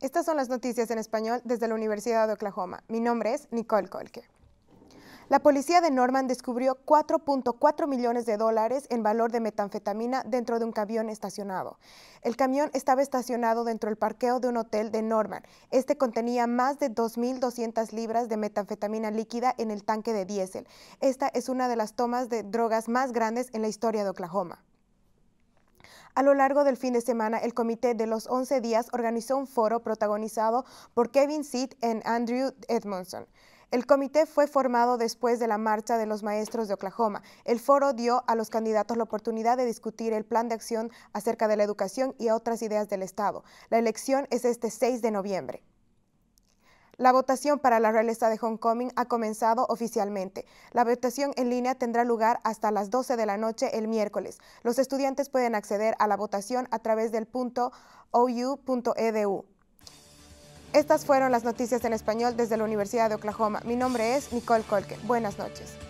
Estas son las noticias en español desde la Universidad de Oklahoma. Mi nombre es Nicole Kolke. La policía de Norman descubrió 4.4 millones de dólares en valor de metanfetamina dentro de un camión estacionado. El camión estaba estacionado dentro del parqueo de un hotel de Norman. Este contenía más de 2.200 libras de metanfetamina líquida en el tanque de diésel. Esta es una de las tomas de drogas más grandes en la historia de Oklahoma. A lo largo del fin de semana, el Comité de los 11 Días organizó un foro protagonizado por Kevin Seed y Andrew Edmondson. El comité fue formado después de la marcha de los maestros de Oklahoma. El foro dio a los candidatos la oportunidad de discutir el plan de acción acerca de la educación y otras ideas del Estado. La elección es este 6 de noviembre. La votación para la realeza de Homecoming ha comenzado oficialmente. La votación en línea tendrá lugar hasta las 12 de la noche el miércoles. Los estudiantes pueden acceder a la votación a través del punto ou.edu. E Estas fueron las noticias en español desde la Universidad de Oklahoma. Mi nombre es Nicole Colque. Buenas noches.